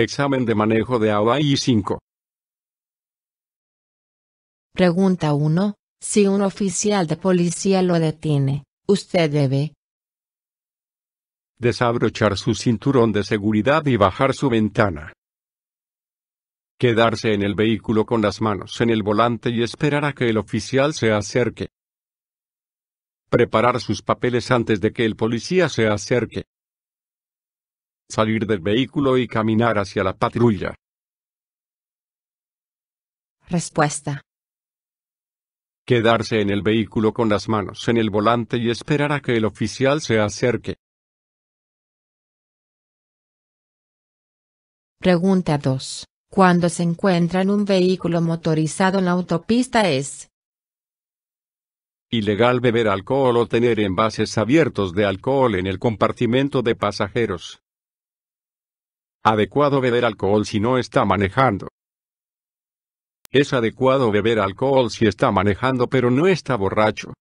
Examen de manejo de Hawaii 5. Pregunta 1. Si un oficial de policía lo detiene, usted debe desabrochar su cinturón de seguridad y bajar su ventana. Quedarse en el vehículo con las manos en el volante y esperar a que el oficial se acerque. Preparar sus papeles antes de que el policía se acerque salir del vehículo y caminar hacia la patrulla. Respuesta. Quedarse en el vehículo con las manos en el volante y esperar a que el oficial se acerque. Pregunta 2. Cuando se encuentra en un vehículo motorizado en la autopista es ilegal beber alcohol o tener envases abiertos de alcohol en el compartimento de pasajeros adecuado beber alcohol si no está manejando. Es adecuado beber alcohol si está manejando pero no está borracho.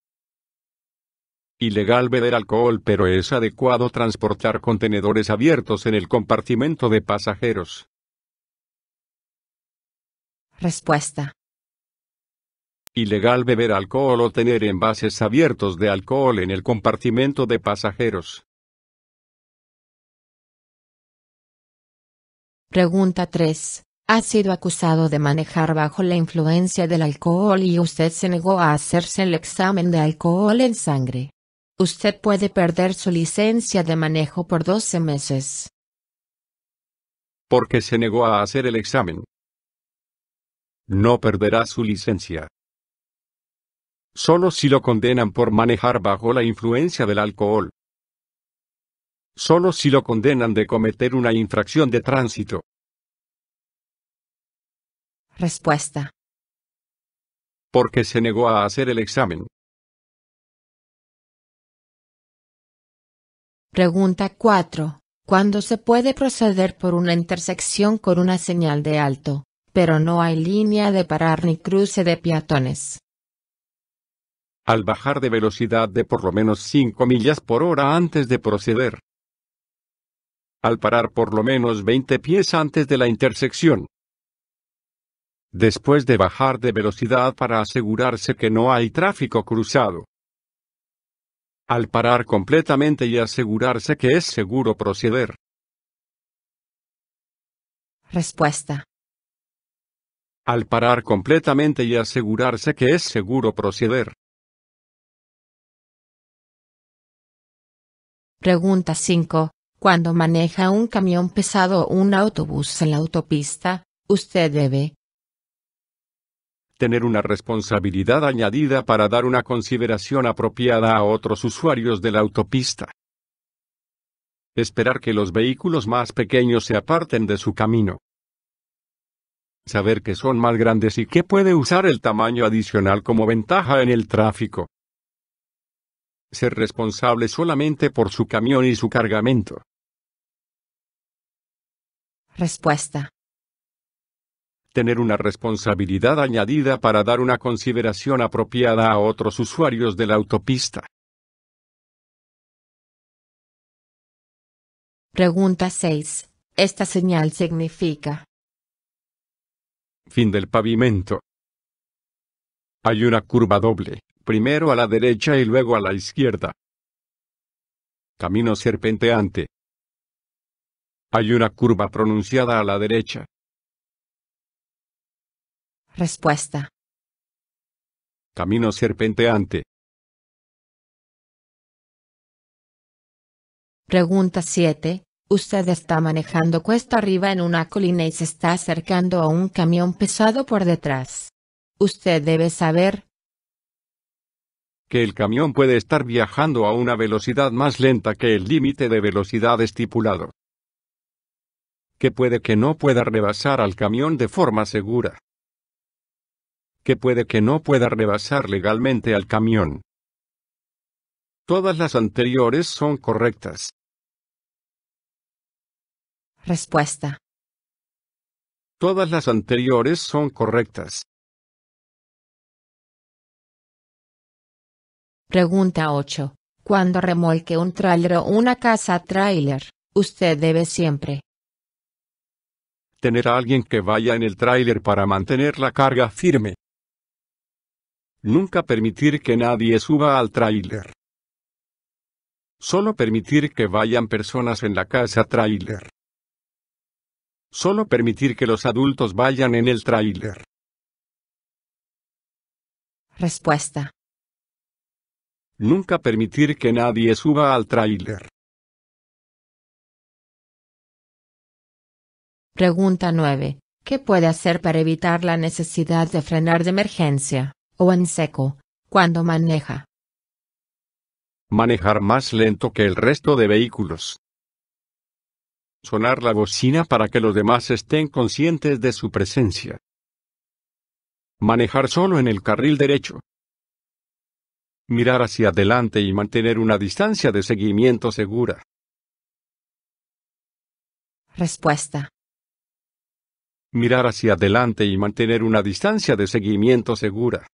Ilegal beber alcohol pero es adecuado transportar contenedores abiertos en el compartimento de pasajeros. Respuesta. Ilegal beber alcohol o tener envases abiertos de alcohol en el compartimento de pasajeros. Pregunta 3. ¿Ha sido acusado de manejar bajo la influencia del alcohol y usted se negó a hacerse el examen de alcohol en sangre? Usted puede perder su licencia de manejo por 12 meses. Porque se negó a hacer el examen. No perderá su licencia. Solo si lo condenan por manejar bajo la influencia del alcohol solo si lo condenan de cometer una infracción de tránsito. Respuesta. Porque se negó a hacer el examen. Pregunta 4. ¿Cuándo se puede proceder por una intersección con una señal de alto, pero no hay línea de parar ni cruce de peatones? Al bajar de velocidad de por lo menos 5 millas por hora antes de proceder al parar por lo menos 20 pies antes de la intersección. Después de bajar de velocidad para asegurarse que no hay tráfico cruzado. Al parar completamente y asegurarse que es seguro proceder. Respuesta. Al parar completamente y asegurarse que es seguro proceder. Pregunta 5. Cuando maneja un camión pesado o un autobús en la autopista, usted debe tener una responsabilidad añadida para dar una consideración apropiada a otros usuarios de la autopista. Esperar que los vehículos más pequeños se aparten de su camino. Saber que son más grandes y que puede usar el tamaño adicional como ventaja en el tráfico. Ser responsable solamente por su camión y su cargamento. Respuesta. Tener una responsabilidad añadida para dar una consideración apropiada a otros usuarios de la autopista. Pregunta 6. Esta señal significa. Fin del pavimento. Hay una curva doble, primero a la derecha y luego a la izquierda. Camino serpenteante, hay una curva pronunciada a la derecha. Respuesta. Camino serpenteante. Pregunta 7. Usted está manejando cuesta arriba en una colina y se está acercando a un camión pesado por detrás. Usted debe saber que el camión puede estar viajando a una velocidad más lenta que el límite de velocidad estipulado que puede que no pueda rebasar al camión de forma segura, que puede que no pueda rebasar legalmente al camión. Todas las anteriores son correctas. Respuesta. Todas las anteriores son correctas. Pregunta 8. Cuando remolque un tráiler o una casa tráiler, usted debe siempre tener a alguien que vaya en el tráiler para mantener la carga firme. Nunca permitir que nadie suba al tráiler. Solo permitir que vayan personas en la casa tráiler. Solo permitir que los adultos vayan en el tráiler. Respuesta. Nunca permitir que nadie suba al tráiler. Pregunta 9. ¿Qué puede hacer para evitar la necesidad de frenar de emergencia, o en seco, cuando maneja? Manejar más lento que el resto de vehículos. Sonar la bocina para que los demás estén conscientes de su presencia. Manejar solo en el carril derecho. Mirar hacia adelante y mantener una distancia de seguimiento segura. Respuesta mirar hacia adelante y mantener una distancia de seguimiento segura.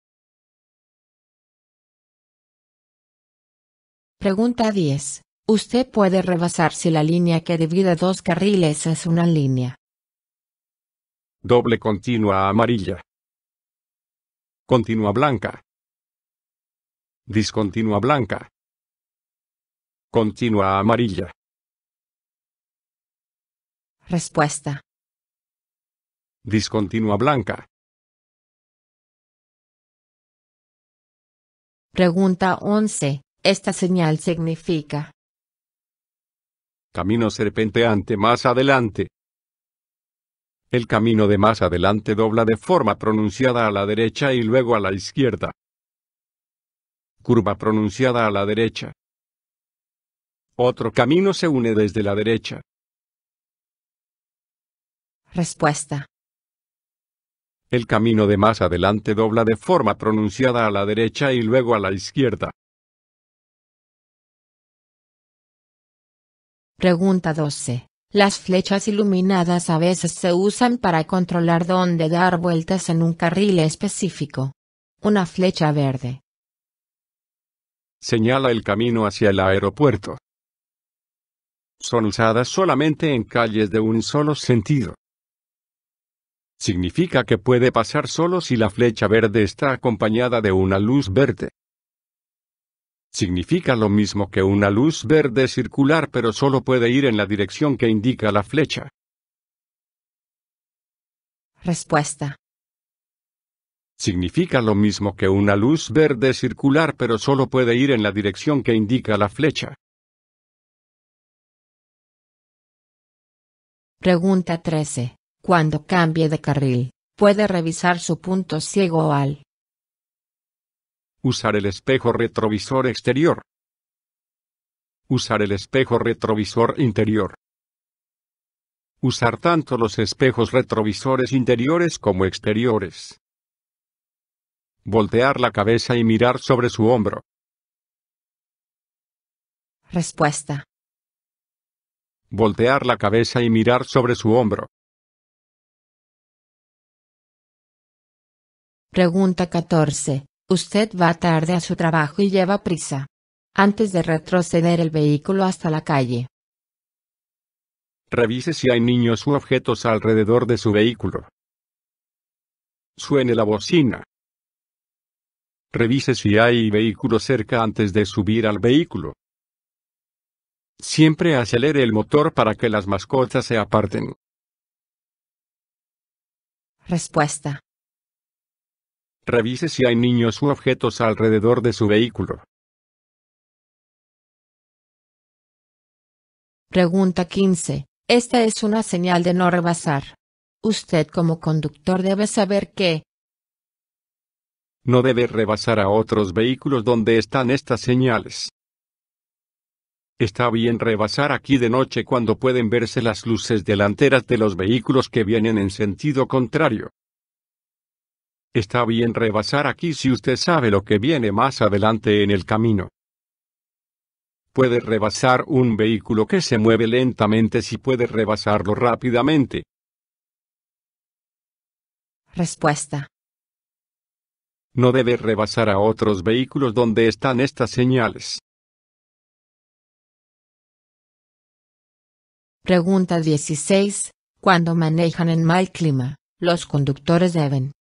Pregunta 10. Usted puede rebasar si la línea que divide dos carriles es una línea. Doble continua amarilla. Continua blanca. Discontinua blanca. Continua amarilla. Respuesta. Discontinua blanca. Pregunta 11. Esta señal significa. Camino serpenteante más adelante. El camino de más adelante dobla de forma pronunciada a la derecha y luego a la izquierda. Curva pronunciada a la derecha. Otro camino se une desde la derecha. Respuesta. El camino de más adelante dobla de forma pronunciada a la derecha y luego a la izquierda. Pregunta 12. Las flechas iluminadas a veces se usan para controlar dónde dar vueltas en un carril específico. Una flecha verde. Señala el camino hacia el aeropuerto. Son usadas solamente en calles de un solo sentido. Significa que puede pasar solo si la flecha verde está acompañada de una luz verde. Significa lo mismo que una luz verde circular pero solo puede ir en la dirección que indica la flecha. Respuesta. Significa lo mismo que una luz verde circular pero solo puede ir en la dirección que indica la flecha. Pregunta 13. Cuando cambie de carril, puede revisar su punto ciego o al Usar el espejo retrovisor exterior. Usar el espejo retrovisor interior. Usar tanto los espejos retrovisores interiores como exteriores. Voltear la cabeza y mirar sobre su hombro. Respuesta. Voltear la cabeza y mirar sobre su hombro. Pregunta 14. Usted va tarde a su trabajo y lleva prisa. Antes de retroceder el vehículo hasta la calle. Revise si hay niños u objetos alrededor de su vehículo. Suene la bocina. Revise si hay vehículos cerca antes de subir al vehículo. Siempre acelere el motor para que las mascotas se aparten. Respuesta. Revise si hay niños u objetos alrededor de su vehículo. Pregunta 15. Esta es una señal de no rebasar. Usted como conductor debe saber que no debe rebasar a otros vehículos donde están estas señales. Está bien rebasar aquí de noche cuando pueden verse las luces delanteras de los vehículos que vienen en sentido contrario. Está bien rebasar aquí si usted sabe lo que viene más adelante en el camino. Puede rebasar un vehículo que se mueve lentamente si puede rebasarlo rápidamente. Respuesta. No debe rebasar a otros vehículos donde están estas señales. Pregunta 16. Cuando manejan en mal clima, los conductores deben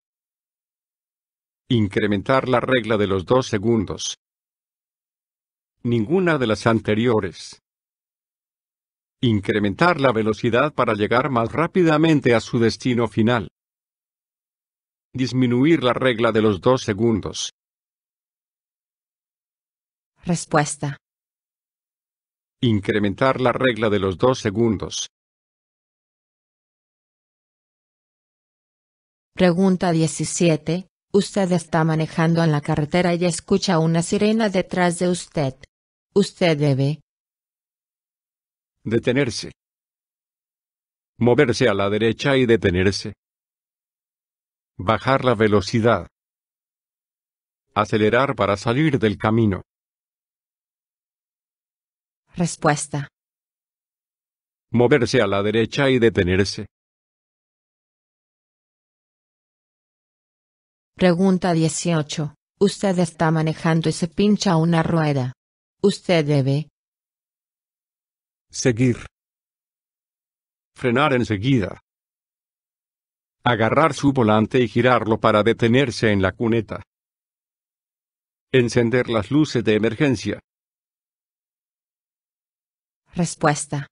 Incrementar la regla de los dos segundos. Ninguna de las anteriores. Incrementar la velocidad para llegar más rápidamente a su destino final. Disminuir la regla de los dos segundos. Respuesta. Incrementar la regla de los dos segundos. Pregunta 17. Usted está manejando en la carretera y escucha una sirena detrás de usted. Usted debe detenerse, moverse a la derecha y detenerse, bajar la velocidad, acelerar para salir del camino. Respuesta. Moverse a la derecha y detenerse. Pregunta 18. Usted está manejando y se pincha una rueda. Usted debe seguir, frenar enseguida, agarrar su volante y girarlo para detenerse en la cuneta, encender las luces de emergencia. Respuesta.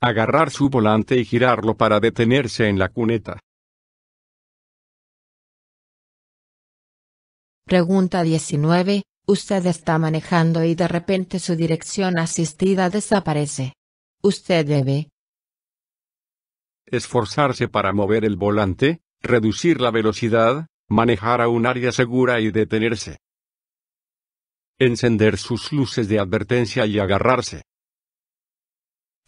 Agarrar su volante y girarlo para detenerse en la cuneta. Pregunta 19. Usted está manejando y de repente su dirección asistida desaparece. Usted debe esforzarse para mover el volante, reducir la velocidad, manejar a un área segura y detenerse. Encender sus luces de advertencia y agarrarse.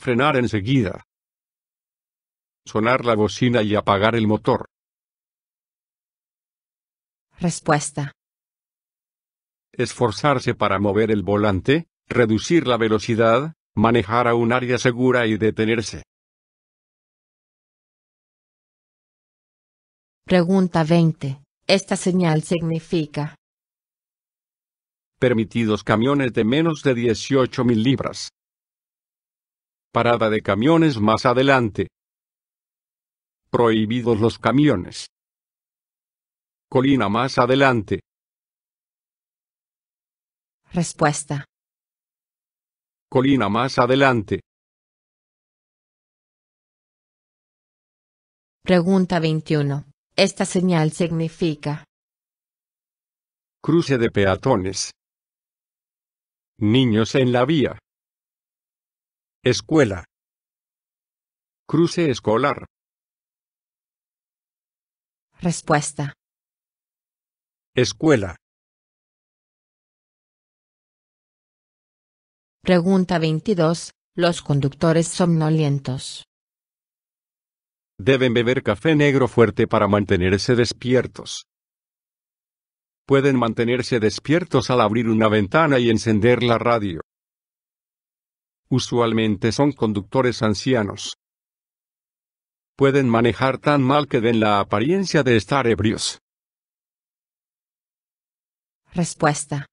Frenar enseguida. Sonar la bocina y apagar el motor. Respuesta esforzarse para mover el volante, reducir la velocidad, manejar a un área segura y detenerse. Pregunta 20. Esta señal significa permitidos camiones de menos de 18 mil libras. Parada de camiones más adelante. Prohibidos los camiones. Colina más adelante. Respuesta. Colina más adelante. Pregunta 21. Esta señal significa. Cruce de peatones. Niños en la vía. Escuela. Cruce escolar. Respuesta. Escuela. Pregunta 22. Los conductores somnolientos. Deben beber café negro fuerte para mantenerse despiertos. Pueden mantenerse despiertos al abrir una ventana y encender la radio. Usualmente son conductores ancianos. Pueden manejar tan mal que den la apariencia de estar ebrios. Respuesta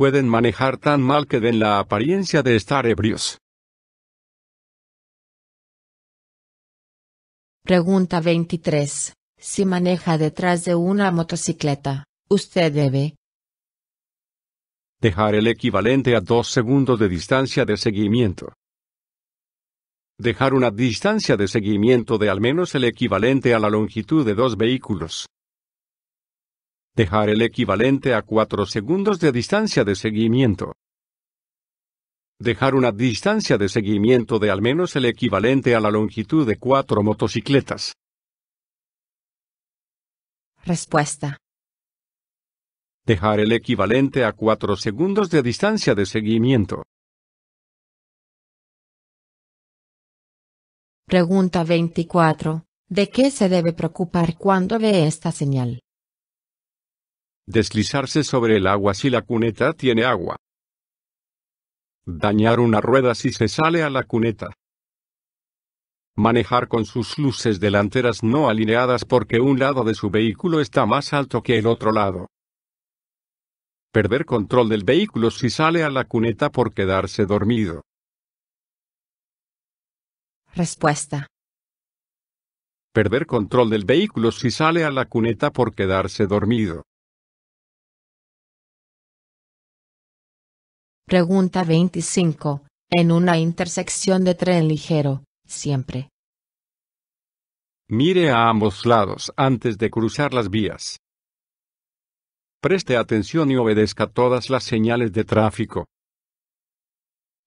pueden manejar tan mal que den la apariencia de estar ebrios. Pregunta 23. Si maneja detrás de una motocicleta, usted debe dejar el equivalente a dos segundos de distancia de seguimiento. Dejar una distancia de seguimiento de al menos el equivalente a la longitud de dos vehículos dejar el equivalente a 4 segundos de distancia de seguimiento. Dejar una distancia de seguimiento de al menos el equivalente a la longitud de 4 motocicletas. Respuesta. Dejar el equivalente a 4 segundos de distancia de seguimiento. Pregunta 24. ¿De qué se debe preocupar cuando ve esta señal? Deslizarse sobre el agua si la cuneta tiene agua. Dañar una rueda si se sale a la cuneta. Manejar con sus luces delanteras no alineadas porque un lado de su vehículo está más alto que el otro lado. Perder control del vehículo si sale a la cuneta por quedarse dormido. Respuesta. Perder control del vehículo si sale a la cuneta por quedarse dormido. Pregunta 25. En una intersección de tren ligero, siempre. Mire a ambos lados antes de cruzar las vías. Preste atención y obedezca todas las señales de tráfico.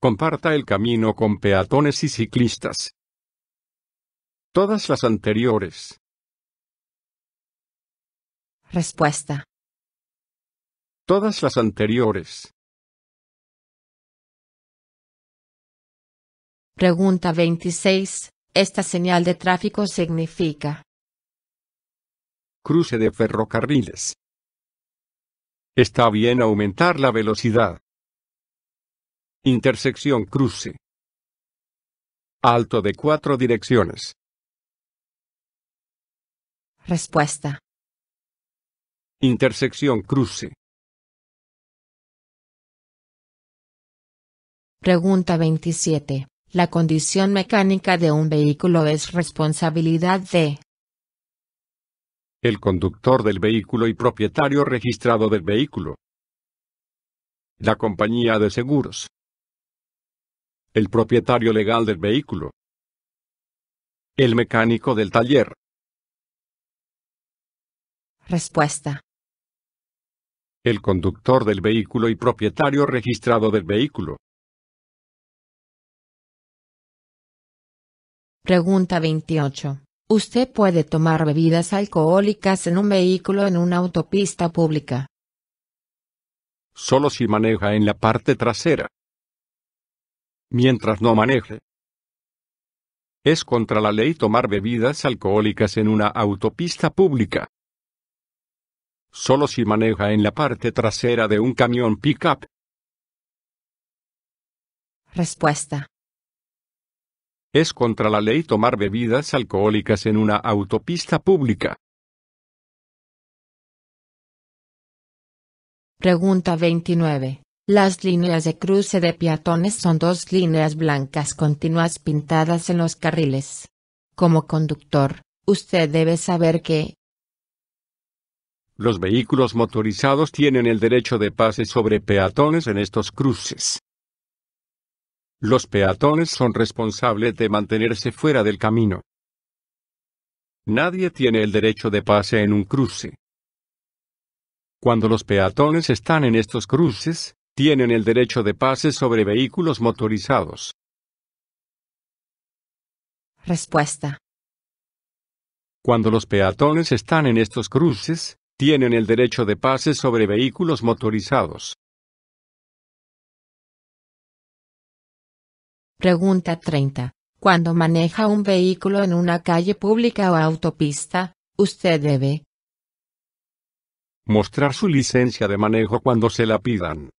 Comparta el camino con peatones y ciclistas. Todas las anteriores. Respuesta. Todas las anteriores. Pregunta 26. Esta señal de tráfico significa. Cruce de ferrocarriles. Está bien aumentar la velocidad. Intersección cruce. Alto de cuatro direcciones. Respuesta. Intersección cruce. Pregunta 27. La condición mecánica de un vehículo es responsabilidad de el conductor del vehículo y propietario registrado del vehículo. La compañía de seguros. El propietario legal del vehículo. El mecánico del taller. Respuesta. El conductor del vehículo y propietario registrado del vehículo. Pregunta 28. ¿Usted puede tomar bebidas alcohólicas en un vehículo en una autopista pública? Solo si maneja en la parte trasera. Mientras no maneje. Es contra la ley tomar bebidas alcohólicas en una autopista pública. Solo si maneja en la parte trasera de un camión pickup. Respuesta. Es contra la ley tomar bebidas alcohólicas en una autopista pública. Pregunta 29. Las líneas de cruce de peatones son dos líneas blancas continuas pintadas en los carriles. Como conductor, usted debe saber que los vehículos motorizados tienen el derecho de pase sobre peatones en estos cruces. Los peatones son responsables de mantenerse fuera del camino. Nadie tiene el derecho de pase en un cruce. Cuando los peatones están en estos cruces, tienen el derecho de pase sobre vehículos motorizados. Respuesta. Cuando los peatones están en estos cruces, tienen el derecho de pase sobre vehículos motorizados. Pregunta 30. Cuando maneja un vehículo en una calle pública o autopista, usted debe mostrar su licencia de manejo cuando se la pidan.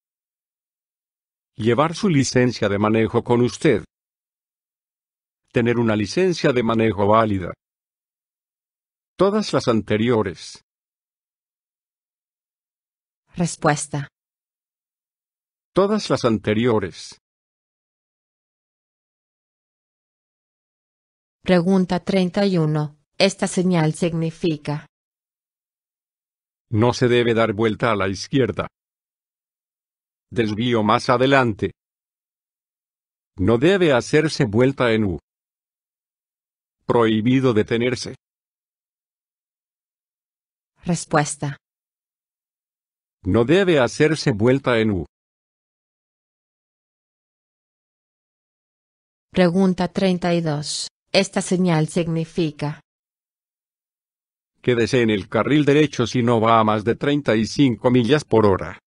Llevar su licencia de manejo con usted. Tener una licencia de manejo válida. Todas las anteriores. Respuesta. Todas las anteriores. Pregunta 31. Esta señal significa. No se debe dar vuelta a la izquierda. Desvío más adelante. No debe hacerse vuelta en U. Prohibido detenerse. Respuesta. No debe hacerse vuelta en U. Pregunta 32. Esta señal significa quédese en el carril derecho si no va a más de 35 millas por hora.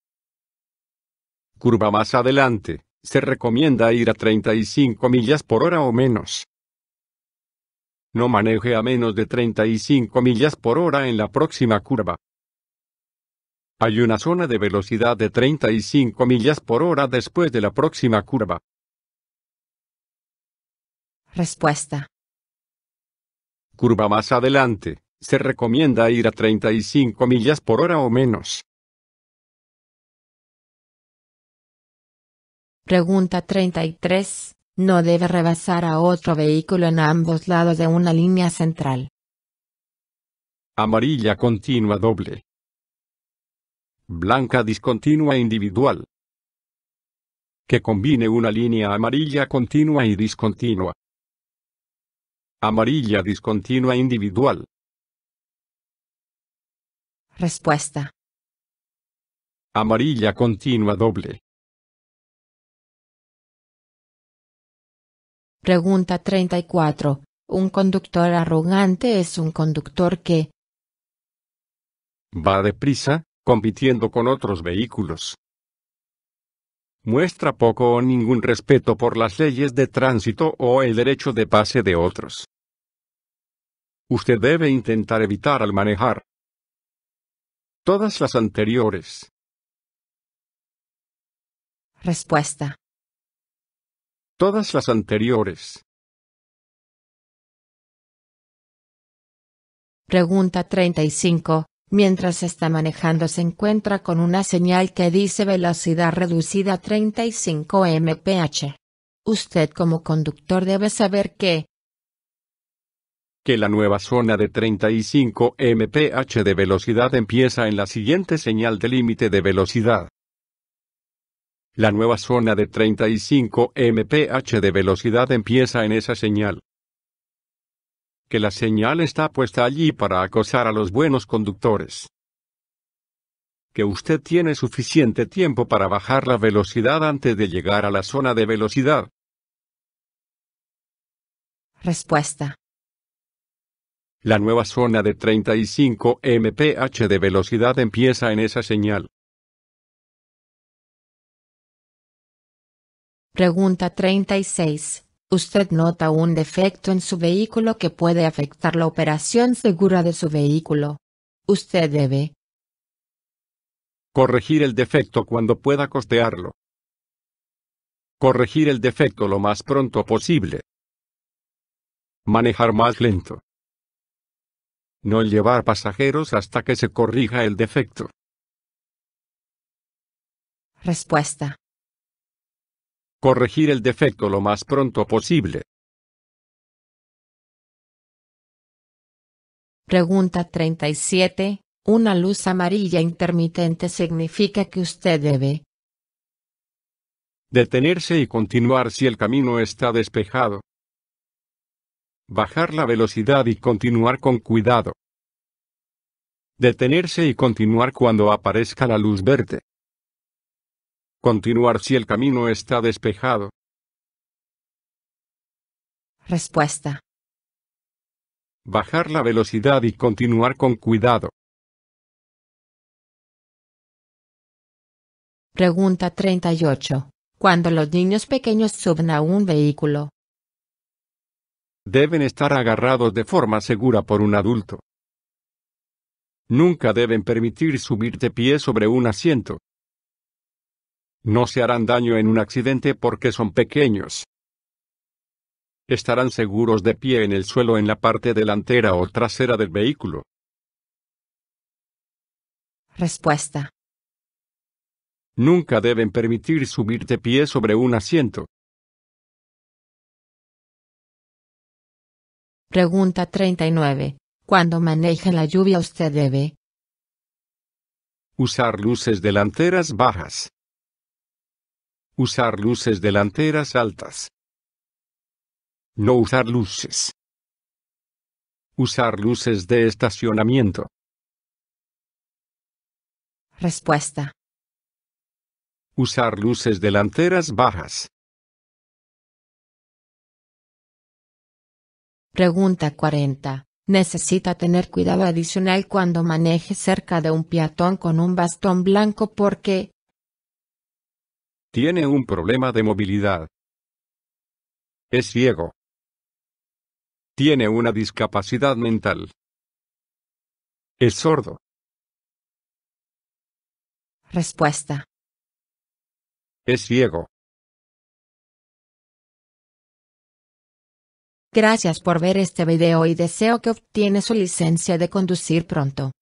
Curva más adelante, se recomienda ir a 35 millas por hora o menos. No maneje a menos de 35 millas por hora en la próxima curva. Hay una zona de velocidad de 35 millas por hora después de la próxima curva. Respuesta curva más adelante, se recomienda ir a 35 millas por hora o menos. Pregunta 33. No debe rebasar a otro vehículo en ambos lados de una línea central. Amarilla continua doble. Blanca discontinua individual. Que combine una línea amarilla continua y discontinua. Amarilla discontinua individual. Respuesta. Amarilla continua doble. Pregunta 34. Un conductor arrogante es un conductor que va deprisa, compitiendo con otros vehículos muestra poco o ningún respeto por las leyes de tránsito o el derecho de pase de otros. Usted debe intentar evitar al manejar todas las anteriores. Respuesta. Todas las anteriores. Pregunta 35. Mientras está manejando se encuentra con una señal que dice velocidad reducida a 35 mph. Usted como conductor debe saber que que la nueva zona de 35 mph de velocidad empieza en la siguiente señal de límite de velocidad. La nueva zona de 35 mph de velocidad empieza en esa señal que la señal está puesta allí para acosar a los buenos conductores. Que usted tiene suficiente tiempo para bajar la velocidad antes de llegar a la zona de velocidad. Respuesta. La nueva zona de 35 mph de velocidad empieza en esa señal. Pregunta 36. Usted nota un defecto en su vehículo que puede afectar la operación segura de su vehículo. Usted debe corregir el defecto cuando pueda costearlo. Corregir el defecto lo más pronto posible. Manejar más lento. No llevar pasajeros hasta que se corrija el defecto. Respuesta corregir el defecto lo más pronto posible. Pregunta 37. Una luz amarilla intermitente significa que usted debe detenerse y continuar si el camino está despejado. Bajar la velocidad y continuar con cuidado. Detenerse y continuar cuando aparezca la luz verde. Continuar si el camino está despejado. Respuesta. Bajar la velocidad y continuar con cuidado. Pregunta 38. Cuando los niños pequeños suben a un vehículo. Deben estar agarrados de forma segura por un adulto. Nunca deben permitir subir de pie sobre un asiento, no se harán daño en un accidente porque son pequeños. Estarán seguros de pie en el suelo en la parte delantera o trasera del vehículo. Respuesta. Nunca deben permitir subir de pie sobre un asiento. Pregunta 39. Cuando maneja la lluvia usted debe usar luces delanteras bajas. Usar luces delanteras altas. No usar luces. Usar luces de estacionamiento. Respuesta. Usar luces delanteras bajas. Pregunta 40. Necesita tener cuidado adicional cuando maneje cerca de un peatón con un bastón blanco porque, tiene un problema de movilidad. Es ciego. Tiene una discapacidad mental. Es sordo. Respuesta. Es ciego. Gracias por ver este video y deseo que obtiene su licencia de conducir pronto.